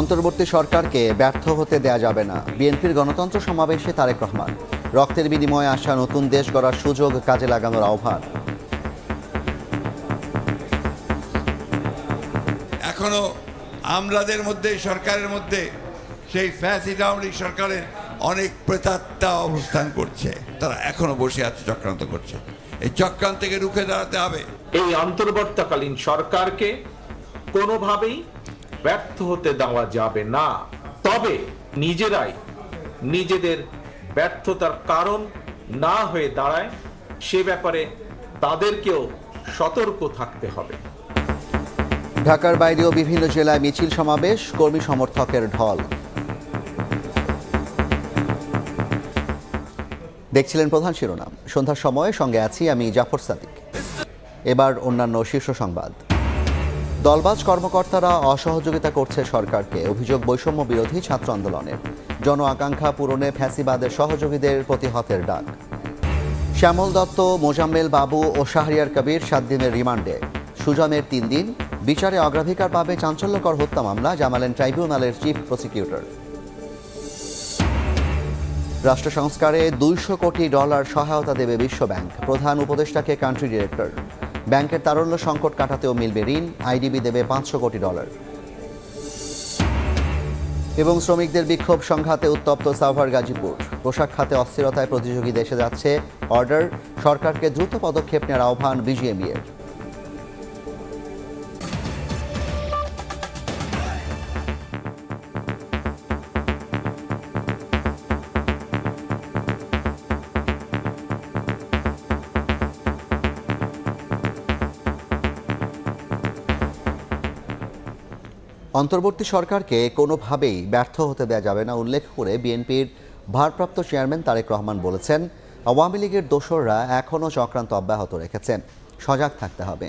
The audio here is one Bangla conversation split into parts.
অন্তর্বর্তী সরকারকে ব্যর্থ হতে দেয়া যাবে না বিএনপির গণতন্ত্র সমাবেশে তারেক রহমান রক্তের বিনিময়ে আসা নতুন দেশ গড়ার সুযোগ কাজে লাগানোর আহ্বান এখনো আমলাদের মধ্যে সরকারের মধ্যে সেই ফ্যাসি আওয়ামী সরকারের অনেক প্রেতাত্মা অবস্থান করছে তারা এখনো বসে আছে চক্রান্ত করছে এই চক্রান্ত থেকে রুখে দাঁড়াতে হবে এই অন্তর্বর্তকালীন সরকারকে কোনোভাবেই ব্যর্থ হতে দেওয়া যাবে না তবে নিজেরাই নিজেদের ব্যর্থতার কারণ না হয়ে দাঁড়ায় সে ব্যাপারে তাদেরকেও সতর্ক থাকতে হবে ঢাকার বাইরেও বিভিন্ন জেলায় মিছিল সমাবেশ কর্মী সমর্থকের ঢল দেখছিলেন প্রধান শিরোনাম সন্ধ্যার সময় সঙ্গে আছি আমি জাফর সাদিক এবার অন্যান্য শীর্ষ সংবাদ দলবাজ কর্মকর্তারা অসহযোগিতা করছে সরকারকে অভিযোগ বৈষম্য বিরোধী ছাত্র আন্দোলনের জন আকাঙ্ক্ষা পূরণে ফ্যাসিবাদের সহযোগীদের প্রতিহতের ডাক শ্যামল দত্ত মোজাম্মেল বাবু ও শাহরিয়ার কবির সাত দিনের রিমান্ডে সুজনের তিন দিন বিচারে অগ্রাধিকার পাবে চাঞ্চল্যকর হত্যা মামলা জামালেন ট্রাইব্যুনালের চিফ প্রসিকিউটর রাষ্ট্র সংস্কারে দুইশো কোটি ডলার সহায়তা দেবে বিশ্বব্যাংক প্রধান উপদেষ্টাকে কান্ট্রি ডিরেক্টর ব্যাংকের তারল্য সংকট কাটাতেও মিলবে ঋণ আইডিবি দেবে পাঁচশো কোটি ডলার এবং শ্রমিকদের বিক্ষোভ সংঘাতে উত্তপ্ত সাভার গাজীপুর পোশাক খাতে অস্থিরতায় প্রতিযোগী দেশে যাচ্ছে অর্ডার সরকারকে দ্রুত পদক্ষেপ নেওয়ার আহ্বান বিজিএমইয়ের অন্তর্বর্তী সরকারকে কোনোভাবেই ব্যর্থ হতে দেওয়া যাবে না উল্লেখ করে বিএনপির ভারপ্রাপ্ত চেয়ারম্যান তারেক রহমান বলেছেন আওয়ামী লীগের দোসররা এখনও চক্রান্ত অব্যাহত রেখেছেন সজাগ থাকতে হবে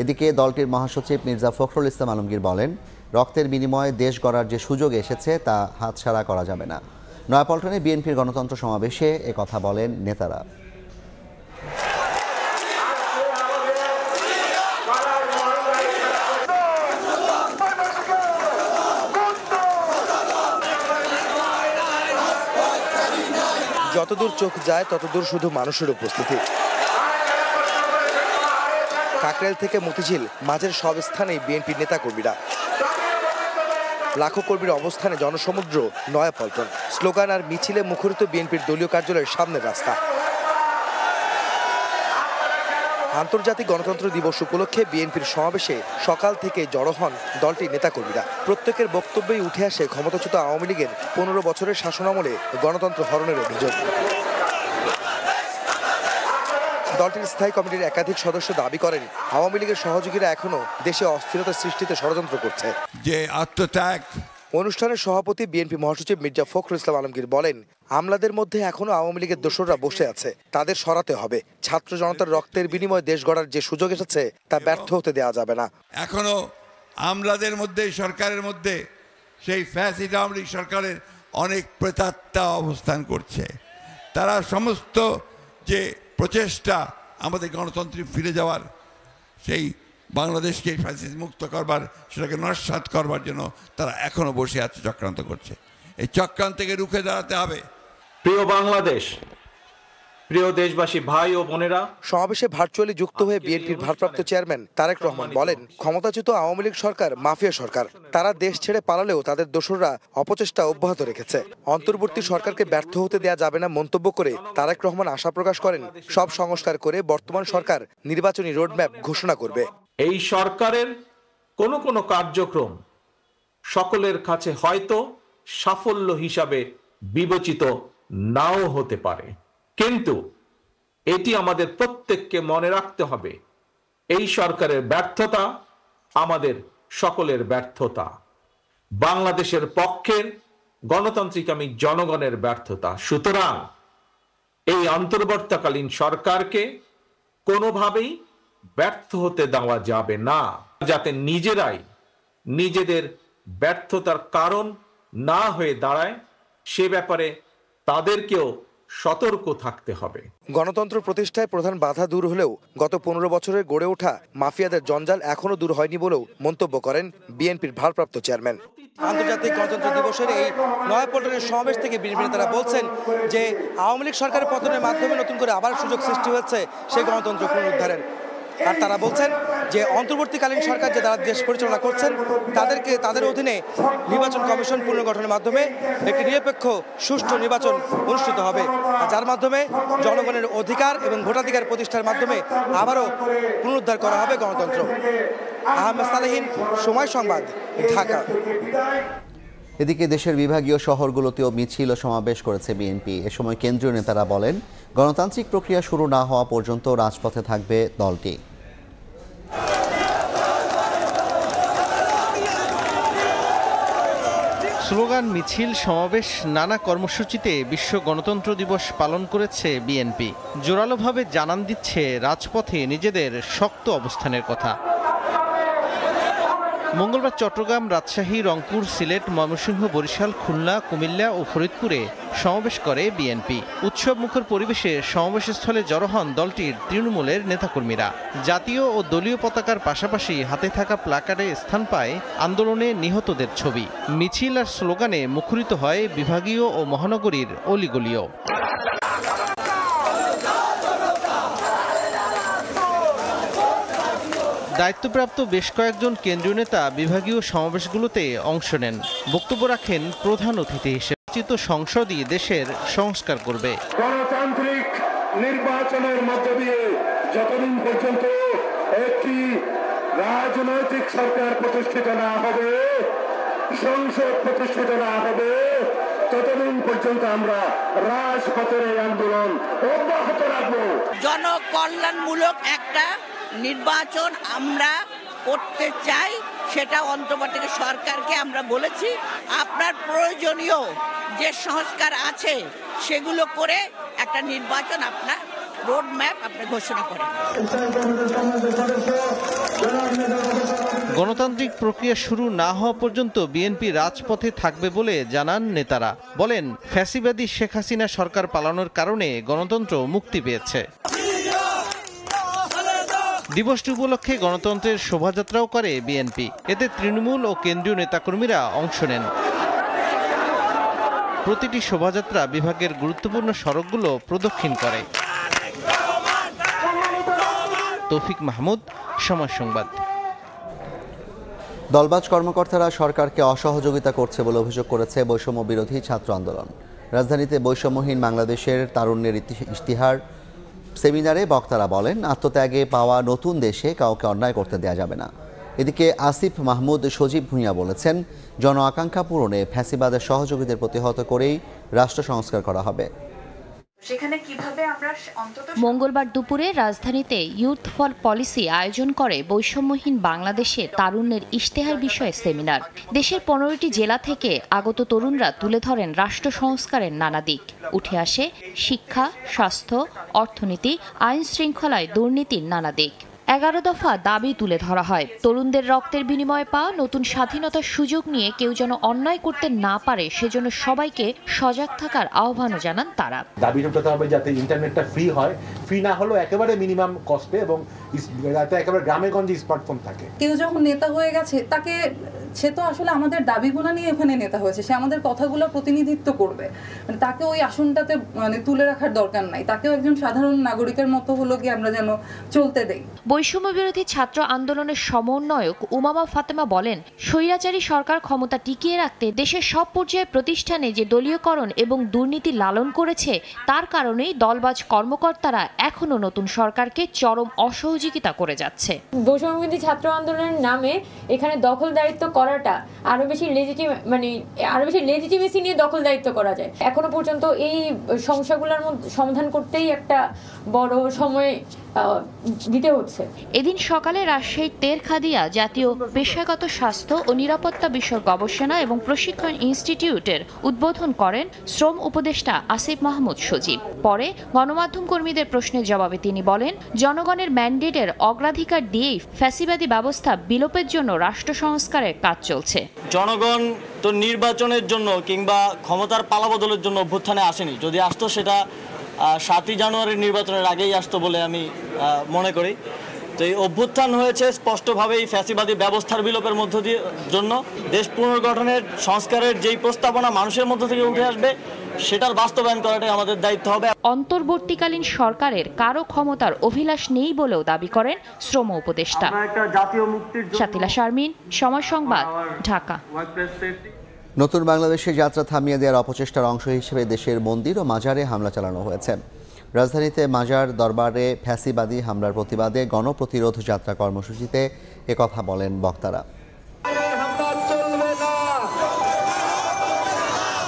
এদিকে দলটির মহাসচিব মির্জা ফখরুল ইসলাম আলমগীর বলেন রক্তের বিনিময়ে দেশ গড়ার যে সুযোগ এসেছে তা হাতছাড়া করা যাবে না নয়াপল্টনে বিএনপির গণতন্ত্র সমাবেশে কথা বলেন নেতারা যতদূর চোখ যায় ততদূর শুধু মানুষের উপস্থিতি কাকরেল থেকে মতিঝিল মাঝের সব স্থানেই বিএনপির নেতাকর্মীরা লাখো কর্মীর অবস্থানে জনসমুদ্র নয়াপল্টন স্লোগান আর মিছিলে মুখরিত বিএনপির দলীয় কার্যালয়ের সামনের রাস্তা আন্তর্জাতিক গণতন্ত্র দিবস উপলক্ষে বিএনপির সমাবেশে সকাল থেকে জড়ো হন দলটির নেতাকর্মীরা প্রত্যেকের বক্তব্যেই উঠে আসে ক্ষমতাচ্যুত আওয়ামী লীগের পনেরো বছরের শাসনামলে গণতন্ত্র হরণের অভিযোগ দলটির স্থায়ী কমিটির একাধিক সদস্য দাবি করেন আওয়ামী লীগের সহযোগীরা এখনো দেশে অস্থিরতা সৃষ্টিতে ষড়যন্ত্র করছে যে আত্মত্যাগ অনুষ্ঠানের সভাপতি বিএনপি মহাসচিব মির্জা ফখরুল ইসলাম আলমগীর বলেন আমলাদের মধ্যে এখনও আওয়ামী লীগের দোসররা বসে আছে তাদের সরাতে হবে ছাত্র জনতার রক্তের বিনিময়ে দেশ গড়ার যে সুযোগ এসেছে তা ব্যর্থ হতে দেওয়া যাবে না এখনো আমলাদের মধ্যে সরকারের মধ্যে সেই ফ্যাসিড আওয়ামী লীগ সরকারের অনেক প্রেতাত্মা অবস্থান করছে তারা সমস্ত যে প্রচেষ্টা আমাদের গণতন্ত্রে ফিরে যাওয়ার সেই বাংলাদেশকে ফ্যাসিস মুক্ত করবার সেটাকে নস্বাত করবার জন্য তারা এখনও বসে আছে চক্রান্ত করছে এই চক্রান্তকে রুখে দাঁড়াতে হবে প্রিয় বাংলাদেশ প্রিয় দেশবাসী ভাই ও বোনেরা সমাবেশে ভার্চুয়ালি যুক্ত হয়ে বিএনপির ভারপ্রাপ্ত চেয়ারম্যান তারেক রহমান বলেন ক্ষমতাচ্যুত আওয়ামী লীগ সরকার মাফিয়া সরকার তারা দেশ ছেড়ে পালালেও তাদের দোসররা অপচেষ্টা অব্যাহত রেখেছে অন্তর্বর্তী সরকারকে ব্যর্থ হতে দেয়া যাবে না মন্তব্য করে তারেক রহমান আশা প্রকাশ করেন সব সংস্কার করে বর্তমান সরকার নির্বাচনী রোডম্যাপ ঘোষণা করবে এই সরকারের কোনো কোনো কার্যক্রম সকলের কাছে হয়তো সাফল্য হিসাবে বিবেচিত নাও হতে পারে কিন্তু এটি আমাদের প্রত্যেককে মনে রাখতে হবে এই সরকারের ব্যর্থতা আমাদের সকলের ব্যর্থতা বাংলাদেশের পক্ষের গণতান্ত্রিক আমি জনগণের ব্যর্থতা সুতরাং এই অন্তর্বর্তকালীন সরকারকে কোনোভাবেই ব্যর্থ হতে দেওয়া যাবে না যাতে নিজেরাই নিজেদের ব্যর্থতার কারণ না হয়ে দাঁড়ায় সে ব্যাপারে তাদেরকেও সতর্ক থাকতে হবে গণতন্ত্র প্রতিষ্ঠায় প্রধান বাধা দূর হলেও গত পনেরো বছরের গড়ে ওঠা মাফিয়াদের জঞ্জাল এখনো দূর হয়নি বলেও মন্তব্য করেন বিএনপির ভারপ্রাপ্ত চেয়ারম্যান আন্তর্জাতিক গণতন্ত্র দিবসের এই নয়াপল্টনের সমাবেশ থেকে বিজেপি নেতারা বলছেন যে আওয়ামী লীগ সরকারের পতনের মাধ্যমে নতুন করে আবার সুযোগ সৃষ্টি হয়েছে সেই গণতন্ত্র পুনরুদ্ধারের আর তারা বলছেন যে অন্তর্বর্তীকালীন সরকার যে তারা দেশ পরিচালনা করছেন তাদেরকে তাদের অধীনে নির্বাচন কমিশন পুনর্গঠনের মাধ্যমে একটি নিরপেক্ষ সুষ্ঠু নির্বাচন অনুষ্ঠিত হবে যার মাধ্যমে জনগণের অধিকার এবং ভোটাধিকার প্রতিষ্ঠার মাধ্যমে আবারও পুনরুদ্ধার করা হবে গণতন্ত্র আহমেদ সালেহীন সময় সংবাদ ঢাকা এদিকে দেশের বিভাগীয় শহরগুলোতেও মিছিল ও সমাবেশ করেছে বিএনপি এ সময় কেন্দ্রীয় নেতারা বলেন গণতান্ত্রিক প্রক্রিয়া শুরু না হওয়া পর্যন্ত রাজপথে থাকবে দলটি স্লোগান মিছিল সমাবেশ নানা কর্মসূচিতে বিশ্ব গণতন্ত্র দিবস পালন করেছে বিএনপি জোরালোভাবে জানান দিচ্ছে রাজপথে নিজেদের শক্ত অবস্থানের কথা মঙ্গলবার চট্টগ্রাম রাজশাহী রংপুর সিলেট ময়মনসিংহ বরিশাল খুলনা কুমিল্লা ও ফরিদপুরে সমাবেশ করে বিএনপি উৎসব মুখর পরিবেশে সমাবেশস্থলে জড়ো হন দলটির তৃণমূলের নেতাকর্মীরা জাতীয় ও দলীয় পতাকার পাশাপাশি হাতে থাকা প্লাকার্ডে স্থান পায় আন্দোলনে নিহতদের ছবি মিছিল আর স্লোগানে মুখরিত হয় বিভাগীয় ও মহানগরীর অলিগলিও দায়িত্বপ্রাপ্ত বেশ কয়েকজন কেন্দ্রীয় নেতা বিভাগীয় সমাবেশগুলোতে অংশ নেন বক্তব্য রাখেন প্রধান অতিথি হিসেবে চিত সংসদই দেশের সংস্কার করবে গণতান্ত্রিক নির্বাচনের মধ্য দিয়ে যতদিন পর্যন্ত একটি রাজনৈতিক সরকার প্রতিষ্ঠিত না হবে সংসদ প্রতিষ্ঠিত না হবে ততদিন পর্যন্ত আমরা রাজপথের আন্দোলন অব্যাহত রাখবো জনকল্যাণমূলক একটা নির্বাচন আমরা করতে চাই সেটা অন্তর্বর্তী সরকারকে আমরা বলেছি আপনার প্রয়োজনীয় যে সংস্কার আছে সেগুলো করে একটা নির্বাচন আপনার রোড ম্যাপ আপনি ঘোষণা করেন গণতান্ত্রিক প্রক্রিয়া শুরু না হওয়া পর্যন্ত বিএনপি রাজপথে থাকবে বলে জানান নেতারা বলেন ফ্যাসিবাদী শেখ হাসিনা সরকার পালানোর কারণে গণতন্ত্র মুক্তি পেয়েছে দিবসটি উপলক্ষে গণতন্ত্রের শোভাযাত্রাও করে বিএনপি এতে তৃণমূল ও কেন্দ্রীয় নেতাকর্মীরা অংশ নেন প্রতিটি শোভাযাত্রা বিভাগের গুরুত্বপূর্ণ সড়কগুলো প্রদক্ষিণ করে তৌফিক মাহমুদ সময় সংবাদ দলবাজ কর্মকর্তারা সরকারকে অসহযোগিতা করছে বলে অভিযোগ করেছে বৈষম্য বিরোধী ছাত্র আন্দোলন রাজধানীতে বৈষম্যহীন বাংলাদেশের তারুণ্যের ইতিহার সেমিনারে বক্তারা বলেন আত্মত্যাগে পাওয়া নতুন দেশে কাউকে অন্যায় করতে দেয়া যাবে না এদিকে আসিফ মাহমুদ সজীব ভূঁইয়া বলেছেন জন আকাঙ্ক্ষা পূরণে ফ্যাসিবাদের সহযোগীদের প্রতিহত করেই রাষ্ট্র সংস্কার করা হবে মঙ্গলবার দুপুরে রাজধানীতে ইউথ ফর পলিসি আয়োজন করে বৈষম্যহীন বাংলাদেশে তারুণ্যের ইশতেহার বিষয়ে সেমিনার দেশের পনেরোটি জেলা থেকে আগত তরুণরা তুলে ধরেন রাষ্ট্র সংস্কারের নানা দিক উঠে আসে শিক্ষা স্বাস্থ্য অর্থনীতি আইন শৃঙ্খলায় দুর্নীতির নানা দিক এগারো দফা দাবি তুলে ধরা হয় তরুণদের রক্তের বিনিময়ে পাওয়া নতুন স্বাধীনতার সুযোগ নিয়ে কেউ যেন অন্যায় করতে না পারে সেজন্য সবাইকে সজাগ থাকার আহ্বানও জানান তারা দাবি উঠাতে হবে যাতে ইন্টারনেটটা ফ্রি হয় ফ্রি না হলেও একেবারে মিনিমাম কস্টে এবং যাতে একেবারে গ্রামে গঞ্জে স্মার্টফোন থাকে কেউ যখন নেতা হয়ে গেছে তাকে সে তো আসলে আমাদের দাবিগুলো নিয়ে এখানে নেতা হয়েছে সে আমাদের কথাগুলো প্রতিনিধিত্ব করবে মানে তাকে ওই আসনটাতে মানে তুলে রাখার দরকার নাই তাকেও একজন সাধারণ নাগরিকের মতো হলো কি আমরা যেন চলতে দেই বৈষম্য বিরোধী ছাত্র আন্দোলনের সমন্বয়ক উমামা ফাতেমা বলেন স্বৈরাচারী সরকার ক্ষমতা টিকিয়ে রাখতে দেশের সব পর্যায়ে প্রতিষ্ঠানে যে দলীয়করণ এবং দুর্নীতি লালন করেছে তার কারণেই দলবাজ কর্মকর্তারা এখনও নতুন সরকারকে চরম অসহযোগিতা করে যাচ্ছে বৈষম্যবিরোধী ছাত্র আন্দোলনের নামে এখানে দখলদারিত্ব করাটা আরও বেশি লেজিটিম মানে আরও বেশি লেজিটিমেসি নিয়ে দখল দায়িত্ব করা যায় এখনো পর্যন্ত এই সমস্যাগুলোর সমাধান করতেই একটা বড় সময় দিতে হচ্ছে এদিন সকালে রাজশাহীর তেরখাদিয়া জাতীয় পেশাগত স্বাস্থ্য ও নিরাপত্তা বিষয়ক গবেষণা এবং প্রশিক্ষণ ইনস্টিটিউটের উদ্বোধন করেন শ্রম উপদেষ্টা আসিফ মাহমুদ সজীব পরে গণমাধ্যম কর্মীদের প্রশ্নের জবাবে তিনি বলেন জনগণের ম্যান্ডেটের অগ্রাধিকার দিয়েই ফ্যাসিবাদী ব্যবস্থা বিলোপের জন্য রাষ্ট্র সংস্কারের কাজ চলছে জনগণ তো নির্বাচনের জন্য কিংবা ক্ষমতার পালাবদলের জন্য অভ্যুত্থানে আসেনি যদি আসতো সেটা সাতই জানুয়ারির নির্বাচনের আগেই আসতো বলে আমি মনে করি তো এই অভ্যুত্থান হয়েছে এই ফ্যাসিবাদী ব্যবস্থার বিলোপের মধ্য দিয়ে জন্য দেশ পুনর্গঠনের সংস্কারের যেই প্রস্তাবনা মানুষের মধ্য থেকে উঠে আসবে সেটার বাস্তবায়ন করাটাই আমাদের দায়িত্ব হবে অন্তর্বর্তীকালীন সরকারের কারো ক্ষমতার অভিলাষ নেই বলেও দাবি করেন শ্রম উপদেষ্টা শাতিলা শারমিন সময় সংবাদ ঢাকা নতুন বাংলাদেশে যাত্রা থামিয়ে দেওয়ার অপচেষ্টার অংশ হিসেবে দেশের মন্দির ও মাজারে হামলা চালানো হয়েছে রাজধানীতে মাজার দরবারে ফ্যাসিবাদী হামলার প্রতিবাদে গণপ্রতিরোধ যাত্রা কর্মসূচিতে একথা বলেন বক্তারা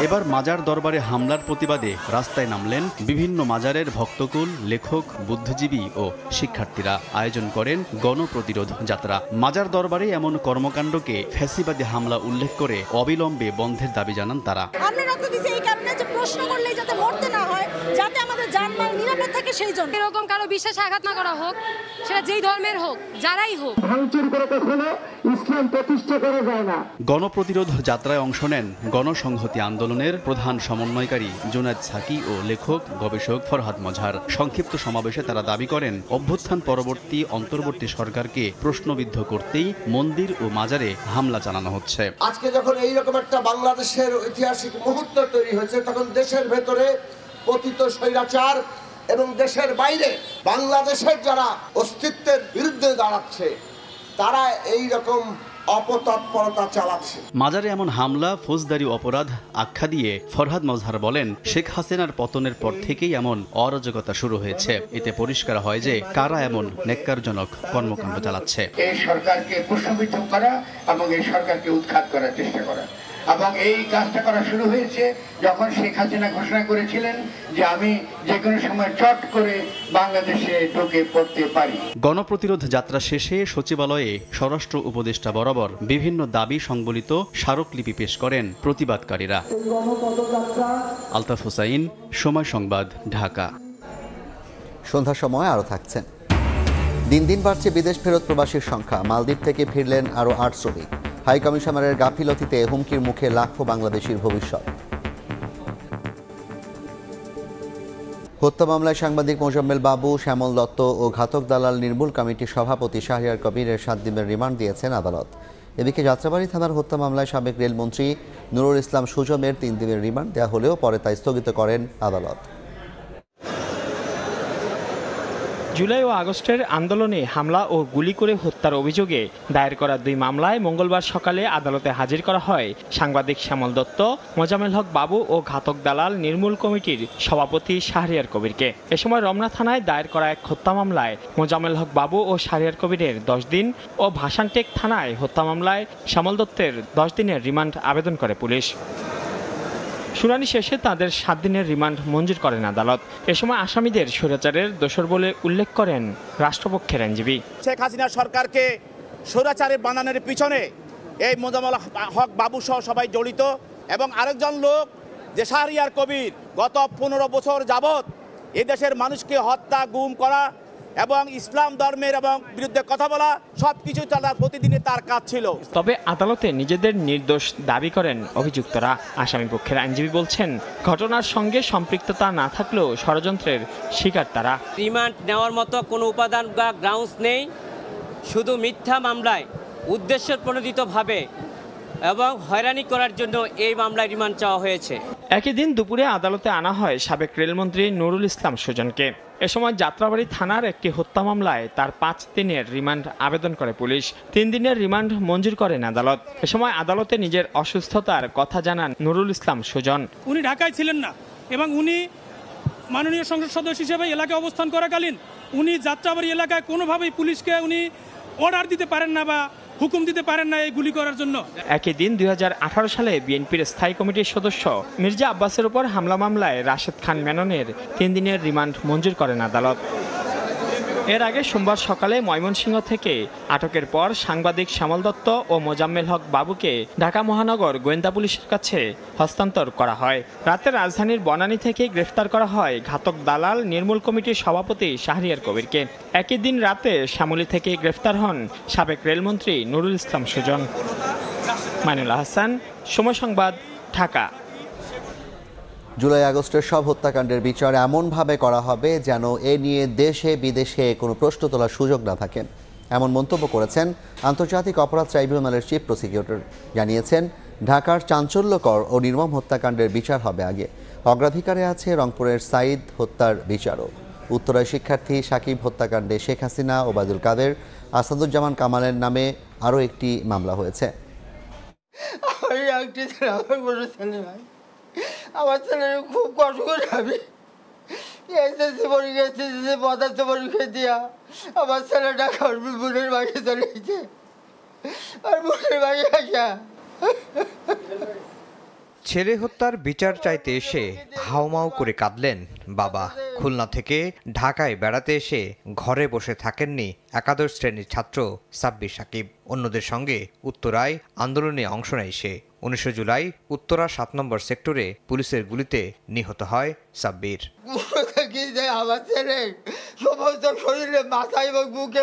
এবার মাজার দরবারে হামলার প্রতিবাদে রাস্তায় নামলেন বিভিন্ন মাজারের ভক্তকুল লেখক বুদ্ধিজীবী ও শিক্ষার্থীরা আয়োজন করেন গণপ্রতিরোধ যাত্রা মাজার দরবারে এমন কর্মকাণ্ডকে ফ্যাসিবাদী হামলা উল্লেখ করে অবিলম্বে বন্ধের দাবি জানান তারা সেই জন্য এরকম কারো বিশ্বাস আঘাত না করা হোক সেটা যেই ধর্মের হোক যারাই হোক ভাঙচুর করে কখনো ইসলাম প্রতিষ্ঠা করা যায় না গণপ্রতিরোধ যাত্রায় অংশ নেন গণসংহতি আন্দোলন আন্দোলনের প্রধান সমন্বয়কারী জোনাদ সাকি ও লেখক গবেষক ফরহাদ মজার সংক্ষিপ্ত সমাবেশে তারা দাবি করেন অভ্যুত্থান পরবর্তী অন্তর্বর্তী সরকারকে প্রশ্নবিদ্ধ করতেই মন্দির ও মাজারে হামলা চালানো হচ্ছে আজকে যখন এইরকম একটা বাংলাদেশের ঐতিহাসিক মুহূর্ত তৈরি হয়েছে তখন দেশের ভেতরে পতিত স্বৈরাচার এবং দেশের বাইরে বাংলাদেশের যারা অস্তিত্বের বিরুদ্ধে দাঁড়াচ্ছে তারা এই রকম মাজারে এমন হামলা ফৌজদারি অপরাধ আখ্যা দিয়ে ফরহাদ মজহার বলেন শেখ হাসিনার পতনের পর থেকেই এমন অরাজকতা শুরু হয়েছে এতে পরিষ্কার হয় যে কারা এমন নেককারজনক কর্মকাণ্ড চালাচ্ছে এই সরকারকে প্রশমিত করা এবং এই সরকারকে উৎখাত করার চেষ্টা করা এবং এই কাজটা করা শুরু হয়েছে যখন শেখ হাসিনা ঘোষণা করেছিলেন যে আমি যে কোনো সময় চট করে বাংলাদেশে ঢুকে পড়তে পারি গণপ্রতিরোধ যাত্রা শেষে সচিবালয়ে স্বরাষ্ট্র উপদেষ্টা বরাবর বিভিন্ন দাবি সংবলিত স্মারকলিপি পেশ করেন প্রতিবাদকারীরা আলতাফ হুসাইন সময় সংবাদ ঢাকা সন্ধ্যা সময় আরও থাকছেন দিন দিন বাড়ছে বিদেশ ফেরত প্রবাসীর সংখ্যা মালদ্বীপ থেকে ফিরলেন আরও আট শ্রমিক হাই কমিশনারের গাফিলতিতে হুমকির মুখে লাখো বাংলাদেশির ভবিষ্যৎ হত্যা মামলায় সাংবাদিক মোজাম্মেল বাবু শ্যামল দত্ত ও ঘাতক দালাল নির্মূল কমিটির সভাপতি শাহরিয়ার কবিরের সাত দিনের রিমান্ড দিয়েছেন আদালত এদিকে যাত্রাবাড়ি থানার হত্যা মামলায় সাবেক রেলমন্ত্রী নুরুল ইসলাম সুজমের তিন দিনের রিমান্ড দেওয়া হলেও পরে তা স্থগিত করেন আদালত জুলাই ও আগস্টের আন্দোলনে হামলা ও গুলি করে হত্যার অভিযোগে দায়ের করা দুই মামলায় মঙ্গলবার সকালে আদালতে হাজির করা হয় সাংবাদিক শ্যামল দত্ত মোজামেল হক বাবু ও ঘাতক দালাল নির্মূল কমিটির সভাপতি শাহরিয়ার কবিরকে এ সময় রমনা থানায় দায়ের করা এক হত্যা মামলায় মোজামেল হক বাবু ও শাহরিয়ার কবিরের দশ দিন ও ভাসানটেক থানায় হত্যা মামলায় শ্যামল দত্তের দশ দিনের রিমান্ড আবেদন করে পুলিশ শুনানি শেষে তাদের সাত দিনের রিমান্ড মঞ্জুর করেন আদালত এ সময় আসামিদের স্বৈরাচারের দোষর বলে উল্লেখ করেন রাষ্ট্রপক্ষের আইনজীবী শেখ হাসিনা সরকারকে স্বৈরাচারের বানানোর পিছনে এই মোজামাল হক বাবু সহ সবাই জড়িত এবং আরেকজন লোক যে শাহরিয়ার কবির গত পনেরো বছর যাবৎ এদেশের মানুষকে হত্যা গুম করা এবং ইসলাম ধর্মের এবং বিরুদ্ধে কথা বলা সব কিছু তারা প্রতিদিনে তার কাজ ছিল তবে আদালতে নিজেদের নির্দোষ দাবি করেন অভিযুক্তরা আসামি পক্ষের আইনজীবী বলছেন ঘটনার সঙ্গে সম্পৃক্ততা না থাকলেও ষড়যন্ত্রের শিকার তারা রিমান্ড নেওয়ার মতো কোনো উপাদান বা গ্রাউন্ডস নেই শুধু মিথ্যা মামলায় উদ্দেশ্য প্রণোদিতভাবে এবং হয়রানি করার জন্য এই মামলায় রিমান্ড চাওয়া হয়েছে একই দিন দুপুরে আদালতে আনা হয় সাবেক রেলমন্ত্রী নুরুল ইসলাম সুজনকে এ সময় যাত্রাবাড়ি থানার একটি হত্যা মামলায় তার পাঁচ দিনের রিমান্ড আবেদন করে পুলিশ তিন দিনের রিমান্ড মঞ্জুর করেন আদালত এ সময় আদালতে নিজের অসুস্থতার কথা জানান নুরুল ইসলাম সুজন উনি ঢাকায় ছিলেন না এবং উনি মাননীয় সংসদ সদস্য হিসেবে এলাকায় অবস্থান করাকালীন উনি যাত্রাবাড়ি এলাকায় কোনোভাবেই পুলিশকে উনি অর্ডার দিতে পারেন না বা হুকুম দিতে পারেন না এই গুলি করার জন্য একই দিন দুই সালে বিএনপির স্থায়ী কমিটির সদস্য মির্জা আব্বাসের উপর হামলা মামলায় রাশেদ খান মেননের তিন দিনের রিমান্ড মঞ্জুর করেন আদালত এর আগে সোমবার সকালে ময়মনসিংহ থেকে আটকের পর সাংবাদিক শ্যামল দত্ত ও মোজাম্মেল হক বাবুকে ঢাকা মহানগর গোয়েন্দা পুলিশের কাছে হস্তান্তর করা হয় রাতে রাজধানীর বনানী থেকে গ্রেফতার করা হয় ঘাতক দালাল নির্মূল কমিটির সভাপতি শাহরিয়ার কবিরকে একই দিন রাতে শ্যামলী থেকে গ্রেফতার হন সাবেক রেলমন্ত্রী নুরুল ইসলাম সুজন মাইনুল হাসান সময় সংবাদ ঢাকা জুলাই আগস্টের সব হত্যাকাণ্ডের বিচার এমনভাবে করা হবে যেন এ নিয়ে দেশে বিদেশে কোনো প্রশ্ন তোলার সুযোগ না থাকে এমন মন্তব্য করেছেন আন্তর্জাতিক অপরাধ ট্রাইব্যুনালের চিফ প্রসিকিউটর জানিয়েছেন ঢাকার চাঞ্চল্যকর ও নির্মম হত্যাকাণ্ডের বিচার হবে আগে অগ্রাধিকারে আছে রংপুরের সাইদ হত্যার বিচারও উত্তরায় শিক্ষার্থী সাকিব হত্যাকাণ্ডে শেখ হাসিনা ওবায়দুল কাদের আসাদুজ্জামান কামালের নামে আরও একটি মামলা হয়েছে আমার ছেলের খুব কষ্ট করে আমি এসএসসি পরীক্ষা এসএসসি পদার্থ পরীক্ষা দিয়া আমার ছেলেটা করবি বোনের বাড়ি চলেছে আর বোনের বাড়ি আসা ছেলে হত্যার বিচার চাইতে এসে হাওমাও করে কাঁদলেন বাবা খুলনা থেকে ঢাকায় বেড়াতে এসে ঘরে বসে থাকেননি একাদশ শ্রেণীর ছাত্র সাব্বির সাকিব অন্যদের সঙ্গে উত্তরায় আন্দোলনে অংশ নেয় সে উনিশে জুলাই উত্তরা সাত নম্বর সেক্টরে পুলিশের গুলিতে নিহত হয় সাব্বির শরীরে বুকে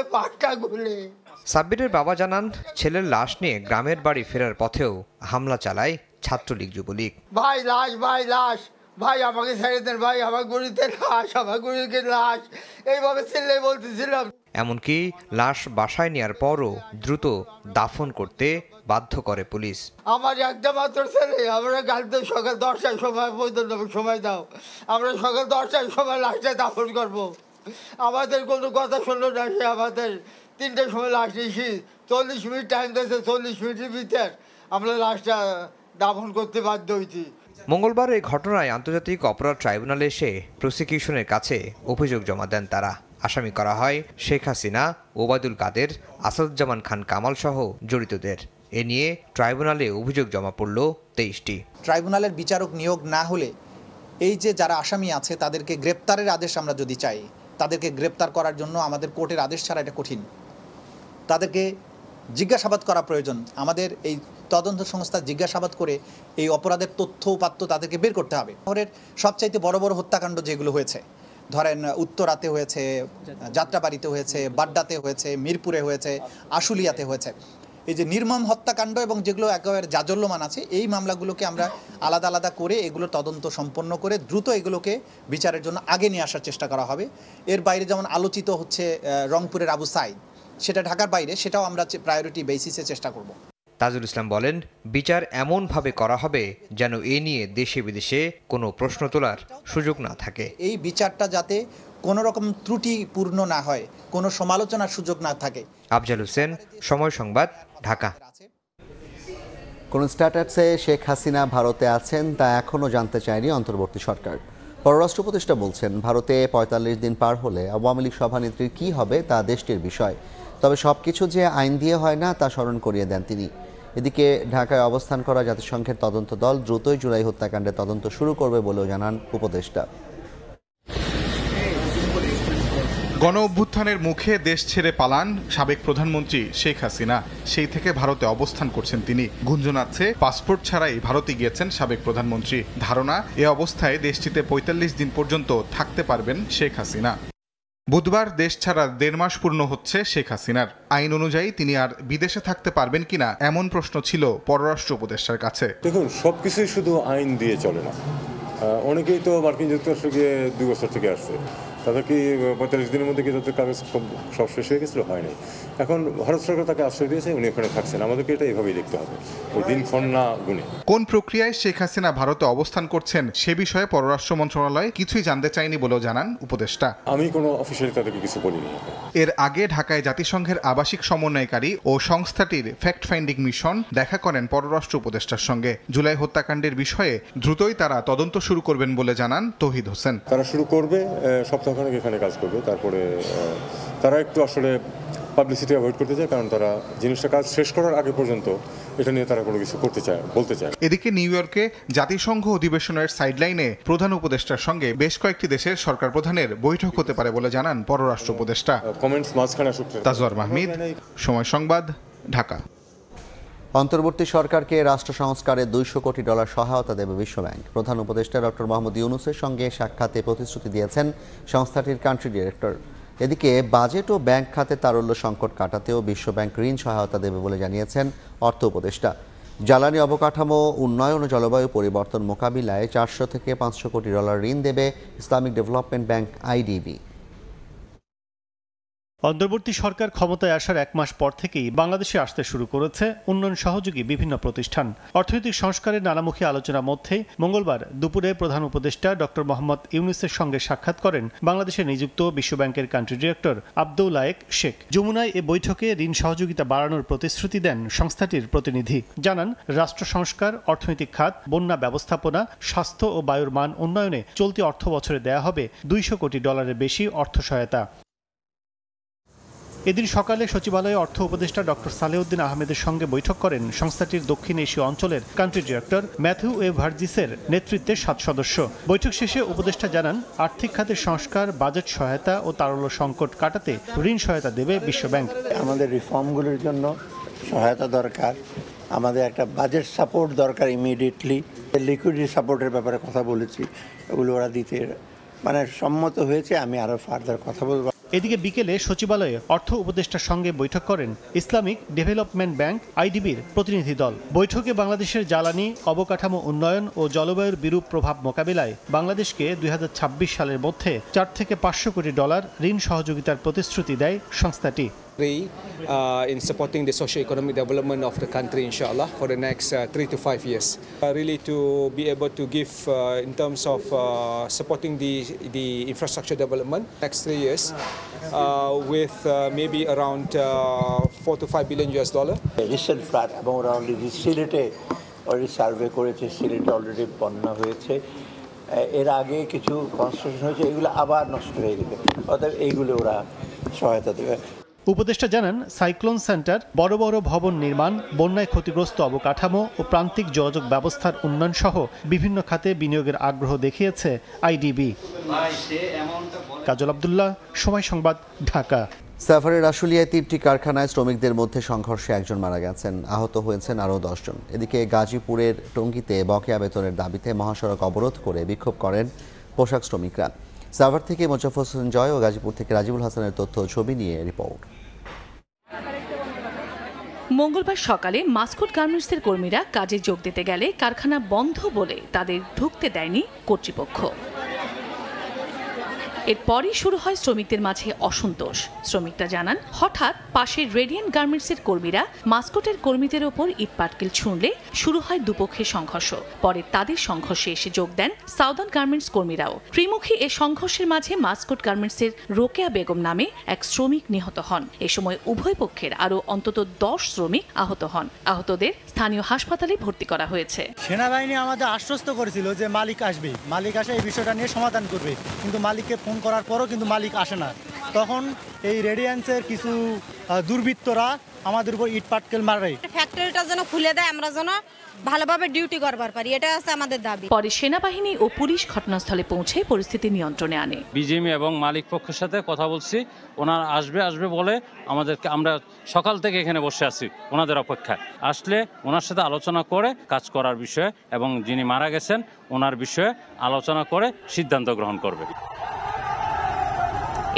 সাব্বিরের বাবা জানান ছেলের লাশ নিয়ে গ্রামের বাড়ি ফেরার পথেও হামলা চালায় ছাত্রলীগ যুবলীগ ভাই লাশ ভাই লাশ ভাই আমাকে ছেড়ে দেন ভাই আমার গরুতে লাশ আমার গরুকে লাশ এইভাবে ছেলে বলতেছিলাম এমনকি লাশ বাসায় নেওয়ার পরও দ্রুত দাফন করতে বাধ্য করে পুলিশ আমার একটা মাত্র ছেলে আমরা গাড়িতে সকাল দশটার সময় পর্যন্ত সময় দাও আমরা সকাল দশটার সময় লাশটা দাফন করব। আমাদের কোনো কথা শুনলো না সে আমাদের তিনটের সময় লাশ নিয়েছি চল্লিশ মিনিট টাইম দিয়েছে চল্লিশ মিনিটের ভিতর আমরা লাশটা দাফন করতে বাধ্য হয়েছি মঙ্গলবার এই ঘটনায় আন্তর্জাতিক অপরাধ ট্রাইব্যুনালে এসে প্রসিকিউশনের কাছে অভিযোগ জমা দেন তারা আসামি করা হয় শেখ হাসিনা ওবায়দুল কাদের আসাদুজ্জামান খান কামাল সহ জড়িতদের এ নিয়ে ট্রাইব্যুনালে অভিযোগ জমা পড়ল তেইশটি ট্রাইব্যুনালের বিচারক নিয়োগ না হলে এই যে যারা আসামি আছে তাদেরকে গ্রেপ্তারের আদেশ আমরা যদি চাই তাদেরকে গ্রেপ্তার করার জন্য আমাদের কোর্টের আদেশ ছাড়া এটা কঠিন তাদেরকে জিজ্ঞাসাবাদ করা প্রয়োজন আমাদের এই তদন্ত সংস্থা জিজ্ঞাসাবাদ করে এই অপরাধের তথ্য উপাত্য তাদেরকে বের করতে হবে শহরের সবচাইতে বড় বড় হত্যাকাণ্ড যেগুলো হয়েছে ধরেন উত্তরাতে হয়েছে যাত্রাবাড়িতে হয়েছে বাড্ডাতে হয়েছে মিরপুরে হয়েছে আশুলিয়াতে হয়েছে এই যে নির্মম হত্যাকাণ্ড এবং যেগুলো একেবারে জাজল্যমান আছে এই মামলাগুলোকে আমরা আলাদা আলাদা করে এগুলো তদন্ত সম্পন্ন করে দ্রুত এগুলোকে বিচারের জন্য আগে নিয়ে আসার চেষ্টা করা হবে এর বাইরে যেমন আলোচিত হচ্ছে রংপুরের আবু সাইদ সেটা ঢাকার বাইরে সেটাও আমরা প্রায়োরিটি বেসিসে চেষ্টা করব তাজুল ইসলাম বলেন বিচার এমনভাবে করা হবে যেন এ নিয়ে দেশে বিদেশে কোনো প্রশ্ন তোলার সুযোগ না থাকে এই বিচারটা যাতে কোনো রকম ত্রুটিপূর্ণ না হয় কোনো সমালোচনার সুযোগ না থাকে আফজাল হোসেন সময় সংবাদ ঢাকা কোন স্টার্টআপসে শেখ হাসিনা ভারতে আছেন তা এখনও জানতে চায়নি অন্তর্বর্তী সরকার পররাষ্ট্র উপদেষ্টা বলছেন ভারতে ৪৫ দিন পার হলে আওয়ামী লীগ সভানেত্রীর কী হবে তা দেশটির বিষয় তবে সব কিছু যে আইন দিয়ে হয় না তা স্মরণ করিয়ে দেন তিনি এদিকে ঢাকায় অবস্থান করা জাতিসংঘের তদন্ত দল দ্রুতই জুলাই হত্যাকাণ্ডে তদন্ত শুরু করবে বলেও জানান উপদেষ্টা গণ অভ্যুত্থানের মুখে দেশ ছেড়ে পালান সাবেক প্রধানমন্ত্রী শেখ হাসিনা সেই থেকে ভারতে অবস্থান করছেন তিনি গুঞ্জনাচ্ছে পাসপোর্ট ছাড়াই ভারতে গিয়েছেন সাবেক প্রধানমন্ত্রী ধারণা এ অবস্থায় দেশটিতে পঁয়তাল্লিশ দিন পর্যন্ত থাকতে পারবেন শেখ হাসিনা বুধবার দেশ ছাড়া দেড় মাস পূর্ণ হচ্ছে শেখ হাসিনার আইন অনুযায়ী তিনি আর বিদেশে থাকতে পারবেন কিনা এমন প্রশ্ন ছিল পররাষ্ট্র উপদেষ্টার কাছে দেখুন সবকিছুই শুধু আইন দিয়ে চলে না অনেকেই তো মার্কিন যুক্তরাষ্ট্র গিয়ে দুই বছর থেকে আসছে তাদের কি পঁয়তাল্লিশ দিনের মধ্যে কি তাদের কাগজ সব শেষ হয়ে গেছিল হয়নি এখন ভারত সরকার তাকে আশ্রয় দিয়েছে উনি ওখানে থাকছেন আমাদেরকে এটা এভাবেই দেখতে হবে ওই দিন না গুনে কোন প্রক্রিয়ায় শেখ হাসিনা ভারতে অবস্থান করছেন সে বিষয়ে পররাষ্ট্র মন্ত্রণালয় কিছুই জানতে চাইনি বলেও জানান উপদেষ্টা আমি কোনো অফিসিয়ালি তাদেরকে কিছু বলিনি এর আগে ঢাকায় জাতিসংঘের আবাসিক সমন্বয়কারী ও সংস্থাটির ফ্যাক্ট ফাইন্ডিং মিশন দেখা করেন পররাষ্ট্র উপদেষ্টার সঙ্গে জুলাই হত্যাকাণ্ডের বিষয়ে দ্রুতই তারা তদন্ত শুরু করবেন বলে জানান তহিদ হোসেন তারা শুরু করবে সপ্তাহ ওখানে এখানে কাজ করবে তারপরে তারা একটু আসলে পাবলিসিটি অ্যাভয়েড করতে চায় কারণ তারা জিনিসটা কাজ শেষ করার আগে পর্যন্ত এটা নিয়ে তারা কোনো কিছু করতে চায় বলতে চায় এদিকে নিউ ইয়র্কে জাতিসংঘ অধিবেশনের সাইডলাইনে প্রধান উপদেষ্টার সঙ্গে বেশ কয়েকটি দেশের সরকার প্রধানের বৈঠক হতে পারে বলে জানান পররাষ্ট্র উপদেষ্টা কমেন্টস মাঝখানে তাজওয়ার মাহমুদ সময় সংবাদ ঢাকা অন্তর্বর্তী সরকারকে রাষ্ট্র সংস্কারে দুইশো কোটি ডলার সহায়তা দেবে বিশ্বব্যাংক প্রধান উপদেষ্টা ডক্টর মোহাম্মদ ইউনুসের সঙ্গে সাক্ষাতে প্রতিশ্রুতি দিয়েছেন সংস্থাটির কান্ট্রি ডিরেক্টর এদিকে বাজেট ও ব্যাংক খাতে তারল্য সংকট কাটাতেও বিশ্বব্যাংক ঋণ সহায়তা দেবে বলে জানিয়েছেন অর্থ উপদেষ্টা জ্বালানি অবকাঠামো উন্নয়ন ও জলবায়ু পরিবর্তন মোকাবিলায় চারশো থেকে পাঁচশো কোটি ডলার ঋণ দেবে ইসলামিক ডেভেলপমেন্ট ব্যাংক আইডিবি অন্তর্বর্তী সরকার ক্ষমতায় আসার এক মাস পর থেকেই বাংলাদেশে আসতে শুরু করেছে উন্নয়ন সহযোগী বিভিন্ন প্রতিষ্ঠান অর্থনৈতিক সংস্কারের নানামুখী আলোচনার মধ্যে মঙ্গলবার দুপুরে প্রধান উপদেষ্টা ড মোহাম্মদ ইউনুসের সঙ্গে সাক্ষাৎ করেন বাংলাদেশে নিযুক্ত বিশ্বব্যাংকের country director Abdoulaye Seck যমুনায় এ বৈঠকে ঋণ সহযোগিতা বাড়ানোর প্রতিশ্রুতি দেন সংস্থাটির প্রতিনিধি জানান রাষ্ট্র সংস্কার অর্থনৈতিক খাত বন্যা ব্যবস্থাপনা স্বাস্থ্য ও বায়ুর মান উন্নয়নে চলতি অর্থ বছরে দেয়া হবে দুইশো কোটি ডলারের বেশি অর্থ সহায়তা এদিন সকালে সচিবালয়ে অর্থ উপদেষ্টা ডক্টর সালেউদ্দিন আহমেদের সঙ্গে বৈঠক করেন সংস্থাটির দক্ষিণ এশীয় অঞ্চলের কান্ট্রি ডিরেক্টর ম্যাথিউ এ ভার্জিসের নেতৃত্বে সাত সদস্য বৈঠক শেষে উপদেষ্টা জানান আর্থিক খাতের সংস্কার বাজেট সহায়তা ও তারল্য সংকট কাটাতে ঋণ সহায়তা দেবে বিশ্বব্যাংক আমাদের রিফর্মগুলির জন্য সহায়তা দরকার আমাদের একটা বাজেট সাপোর্ট দরকার ইমিডিয়েটলি লিকুইডিটি সাপোর্টের ব্যাপারে কথা বলেছি ওগুলো ওরা দিতে মানে সম্মত হয়েছে আমি আরও ফার্দার কথা বলবো এদিকে বিকেলে সচিবালয়ে অর্থ উপদেষ্টার সঙ্গে বৈঠক করেন ইসলামিক ডেভেলপমেন্ট ব্যাংক আইডিবির প্রতিনিধি দল বৈঠকে বাংলাদেশের জ্বালানি অবকাঠামো উন্নয়ন ও জলবায়ুর বিরূপ প্রভাব মোকাবিলায় বাংলাদেশকে দুই সালের মধ্যে চার থেকে পাঁচশো কোটি ডলার ঋণ সহযোগিতার প্রতিশ্রুতি দেয় সংস্থাটি play uh, in supporting the socio-economic development of the country, inshallah, for the next uh, three to five years. Uh, really to be able to give uh, in terms of uh, supporting the, the infrastructure development next three years uh, with uh, maybe around uh, four to five billion US dollar. recent recent flood এবং অলরেডি সিলেটে অলরেডি সার্ভে করেছে সিলেটে অলরেডি বন্যা হয়েছে এর আগে কিছু কনস্ট্রাকশন হয়েছে এগুলো আবার নষ্ট হয়ে গেছে অর্থাৎ এইগুলো ওরা সহায়তা দেবে উপদেষ্টা জানান সাইক্লোন সেন্টার বড় বড় ভবন নির্মাণ বন্যায় ক্ষতিগ্রস্ত অবকাঠামো ও প্রান্তিক যোগাযোগ ব্যবস্থার উন্নয়ন সহ বিভিন্ন খাতে বিনিয়োগের আগ্রহ দেখিয়েছে আইডিবি কাজল আবদুল্লাহ সময় সংবাদ ঢাকা সাফারের আশুলিয়ায় তিনটি কারখানায় শ্রমিকদের মধ্যে সংঘর্ষে একজন মারা গেছেন আহত হয়েছেন আরও দশজন এদিকে গাজীপুরের টঙ্গিতে বকেয়া বেতনের দাবিতে মহাসড়ক অবরোধ করে বিক্ষোভ করেন পোশাক শ্রমিকরা সাভার থেকে মোজাফর হোসেন জয় ও গাজীপুর থেকে রাজিবুল হাসানের তথ্য ছবি নিয়ে রিপোর্ট মঙ্গলবার সকালে মাস্কট গার্মেন্টসের কর্মীরা কাজে যোগ দিতে গেলে কারখানা বন্ধ বলে তাদের ঢুকতে দেয়নি কর্তৃপক্ষ এরপরই শুরু হয় শ্রমিকদের মাঝে অসন্তোষ শ্রমিকরা জানান হঠাৎ পাশের রেডিয়ান গার্মেন্টসের কর্মীরা মাস্কটের কর্মীদের ওপর ইটপাটকেল ছুঁড়লে শুরু হয় দুপক্ষের সংঘর্ষ পরে তাদের সংঘর্ষে এসে যোগ দেন সাউদার্ন গার্মেন্টস কর্মীরাও ত্রিমুখী এ সংঘর্ষের মাঝে মাস্কট গার্মেন্টসের রোকেয়া বেগম নামে এক শ্রমিক নিহত হন এ সময় উভয় পক্ষের আরও অন্তত দশ শ্রমিক আহত হন আহতদের স্থানীয় হাসপাতালে ভর্তি করা হয়েছে সেনাবাহিনী আমাদের আশ্বস্ত করেছিল যে মালিক আসবে মালিক আসে এই বিষয়টা নিয়ে সমাধান করবে কিন্তু মালিককে ফোন করার পরও কিন্তু মালিক আসে না তখন এই রেডিয়েন্সের কিছু দুর্বৃত্তরা আমাদের উপর ইট পাটকেল মারে ফ্যাক্টরিটা যেন খুলে দেয় আমরা যেন ভালোভাবে ডিউটি করবার পারি এটা আছে আমাদের দাবি পরে সেনাবাহিনী ও পুলিশ ঘটনাস্থলে পৌঁছে পরিস্থিতি নিয়ন্ত্রণে আনে বিজিএম এবং মালিক পক্ষের সাথে কথা বলছি ওনার আসবে আসবে বলে আমাদেরকে আমরা সকাল থেকে এখানে বসে আছি ওনাদের অপেক্ষায় আসলে ওনার সাথে আলোচনা করে কাজ করার বিষয়ে এবং যিনি মারা গেছেন ওনার বিষয়ে আলোচনা করে সিদ্ধান্ত গ্রহণ করবে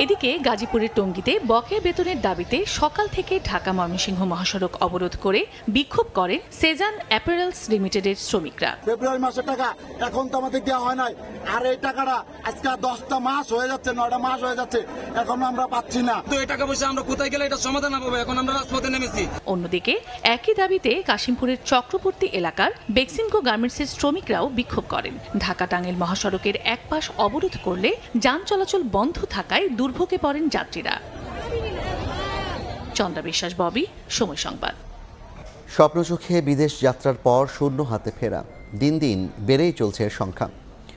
এদিকে গাজীপুরের টঙ্গিতে বকে বেতনের দাবিতে সকাল থেকে ঢাকা ময়মনসিংহ মহাসড়ক অবরোধ করে বিক্ষোভ করে সেজান অ্যাপারেলস লিমিটেডের শ্রমিকরা ফেব্রুয়ারি মাসের টাকা এখন তো আমাদের দেওয়া হয় নাই আর এই টাকাটা আজকে দশটা মাস হয়ে যাচ্ছে নয়টা মাস হয়ে যাচ্ছে এখন আমরা পাচ্ছি না তো এই টাকা পয়সা আমরা কোথায় গেলে এটা সমাধান হবে এখন আমরা রাজপথে নেমেছি অন্যদিকে একই দাবিতে কাশিমপুরের চক্রবর্তী এলাকার বেক্সিমকো গার্মেন্টসের শ্রমিকরাও বিক্ষোভ করেন ঢাকা টাঙ্গেল মহাসড়কের এক পাশ অবরোধ করলে যান চলাচল বন্ধ থাকায় দুর্ভোগে পড়েন যাত্রীরা চন্দ্রা বিশ্বাস ববি সময় সংবাদ স্বপ্ন চোখে বিদেশ যাত্রার পর শূন্য হাতে ফেরা দিন দিন বেড়েই চলছে এর সংখ্যা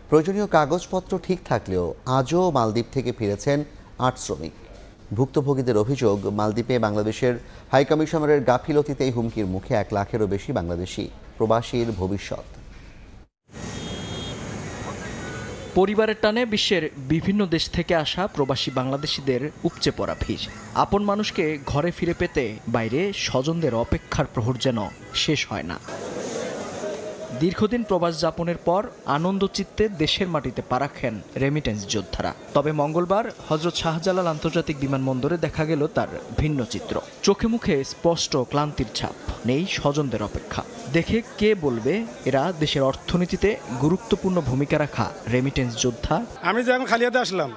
প্রয়োজনীয় কাগজপত্র ঠিক থাকলেও আজও মালদ্বীপ থেকে ফিরেছেন আট শ্রমিক ভুক্তভোগীদের অভিযোগ মালদ্বীপে বাংলাদেশের হাইকমিশনারের গাফিলতিতেই হুমকির মুখে এক লাখেরও বেশি বাংলাদেশি প্রবাসীর ভবিষ্যৎ পরিবারের টানে বিশ্বের বিভিন্ন দেশ থেকে আসা প্রবাসী বাংলাদেশিদের উপচে পড়া ভিড় আপন মানুষকে ঘরে ফিরে পেতে বাইরে স্বজনদের অপেক্ষার প্রহর যেন শেষ হয় না দীর্ঘদিন প্রবাস যাপনের পর আনন্দ চিত্তে দেশের মাটিতে পা রাখেন রেমিটেন্স যোদ্ধারা তবে মঙ্গলবার হজরত শাহজালাল আন্তর্জাতিক বিমানবন্দরে দেখা গেল তার ভিন্ন চিত্র চোখে মুখে স্পষ্ট ক্লান্তির ছাপ নেই স্বজনদের অপেক্ষা দেখে কে বলবে এরা দেশের অর্থনীতিতে গুরুত্বপূর্ণ ভূমিকা রাখা রেমিটেন্স যোদ্ধা আমি যখন খালিয়াতে আসলাম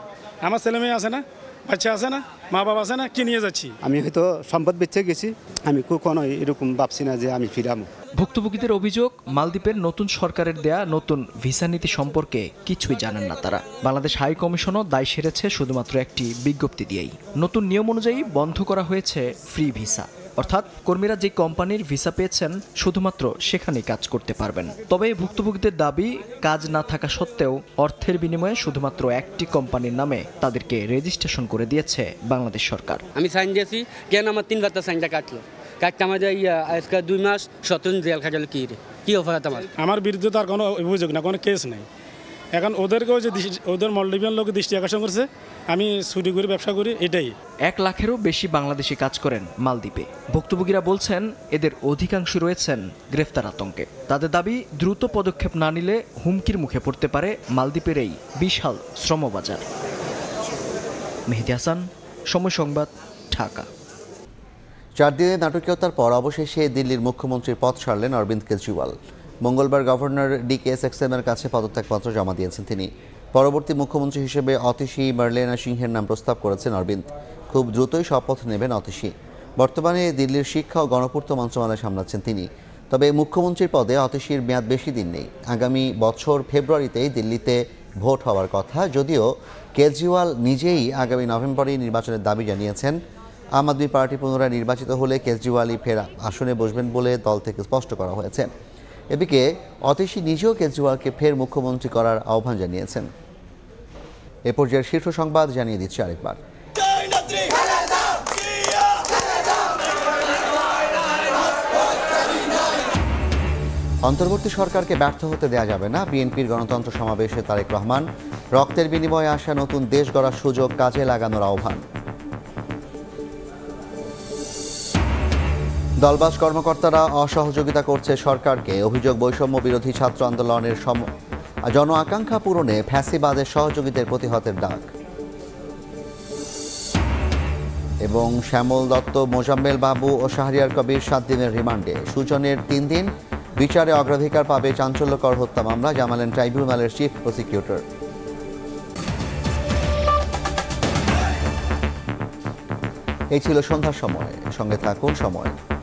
আমার ছেলে মেয়ে আছে না বাচ্চা আছে না মা বাবা আছে না কি নিয়ে যাচ্ছি আমি হয়তো সম্পদ বেচে গেছি আমি কখনো এরকম ভাবছি না যে আমি ফিরাম ভুক্তভোগীদের অভিযোগ মালদ্বীপের নতুন সরকারের দেয়া নতুন ভিসা নীতি সম্পর্কে কিছুই জানেন না তারা বাংলাদেশ হাই কমিশনও দায় সেরেছে শুধুমাত্র একটি বিজ্ঞপ্তি দিয়েই নতুন নিয়ম অনুযায়ী বন্ধ করা হয়েছে ফ্রি ভিসা অর্থাৎ কর্মীরা যে কোম্পানির ভিসা পেয়েছেন শুধুমাত্র সেখানেই কাজ করতে পারবেন তবে ভুক্তভোগীদের দাবি কাজ না থাকা সত্ত্বেও অর্থের বিনিময়ে শুধুমাত্র একটি কোম্পানির নামে তাদেরকে রেজিস্ট্রেশন করে দিয়েছে বাংলাদেশ সরকার আমি সাইন দিয়েছি কেন আমার তিন বার্তা সাইনটা কাটলো কাটতে আমাদের আজকে দুই মাস সতেরো জেল খাটালো কি রে কি অফার আমার আমার বিরুদ্ধে তার কোনো অভিযোগ না কোনো কেস নেই এখন ওদেরকেও যে ওদের মলডিভিয়ান লোক দৃষ্টি আকর্ষণ করছে আমি ছুটি করি ব্যবসা করি এটাই এক লাখেরও বেশি বাংলাদেশি কাজ করেন মালদ্বীপে ভুক্তভোগীরা বলছেন এদের অধিকাংশ রয়েছেন গ্রেফতার আতঙ্কে তাদের দাবি দ্রুত পদক্ষেপ না নিলে হুমকির মুখে পড়তে পারে মালদ্বীপের এই বিশাল শ্রমবাজার মেহেদি হাসান সময় সংবাদ ঢাকা চার দিনের নাটকীয়তার পর অবশেষে দিল্লির মুখ্যমন্ত্রীর পদ ছাড়লেন অরবিন্দ কেজরিওয়াল মঙ্গলবার গভর্নর ডি কে কাছে পদত্যাগপত্র জমা দিয়েছেন তিনি পরবর্তী মুখ্যমন্ত্রী হিসেবে অতিশি মার্লেনা সিংহের নাম প্রস্তাব করেছেন অরবিন্দ খুব দ্রুতই শপথ নেবেন অতিশি বর্তমানে দিল্লির শিক্ষা ও গণপূর্ত মন্ত্রণালয় সামলাচ্ছেন তিনি তবে মুখ্যমন্ত্রীর পদে অতিশির মেয়াদ বেশি দিন নেই আগামী বছর ফেব্রুয়ারিতেই দিল্লিতে ভোট হওয়ার কথা যদিও কেজরিওয়াল নিজেই আগামী নভেম্বরেই নির্বাচনের দাবি জানিয়েছেন আম আদমি পার্টি পুনরায় নির্বাচিত হলে কেজরিওয়ালই ফের আসনে বসবেন বলে দল থেকে স্পষ্ট করা হয়েছে এদিকে অতীশী নিজেও কেজরিওয়ালকে ফের মুখ্যমন্ত্রী করার আহ্বান জানিয়েছেন এ পর্যায়ের শীর্ষ সংবাদ জানিয়ে দিচ্ছে আরেকবার অন্তর্বর্তী সরকারকে ব্যর্থ হতে দেয়া যাবে না বিএনপির গণতন্ত্র সমাবেশে তারেক রহমান রক্তের বিনিময়ে আসা নতুন দেশ গড়ার সুযোগ কাজে লাগানোর আহ্বান দলবাস কর্মকর্তারা অসহযোগিতা করছে সরকারকে অভিযোগ বৈষম্য বিরোধী ছাত্র আন্দোলনের জন আকাঙ্ক্ষা পূরণে ফ্যাসিবাদের সহযোগীদের প্রতিহতের ডাক এবং শ্যামল দত্ত মোজাম্মেল বাবু ও শাহরিয়ার কবির সাত দিনের রিমান্ডে সূচনের তিন দিন বিচারে অগ্রাধিকার পাবে চাঞ্চল্যকর হত্যা মামলা জামালেন ট্রাইব্যুনালের চিফ প্রসিকিউটর এই ছিল সন্ধ্যার সময় সঙ্গে থাকুন সময়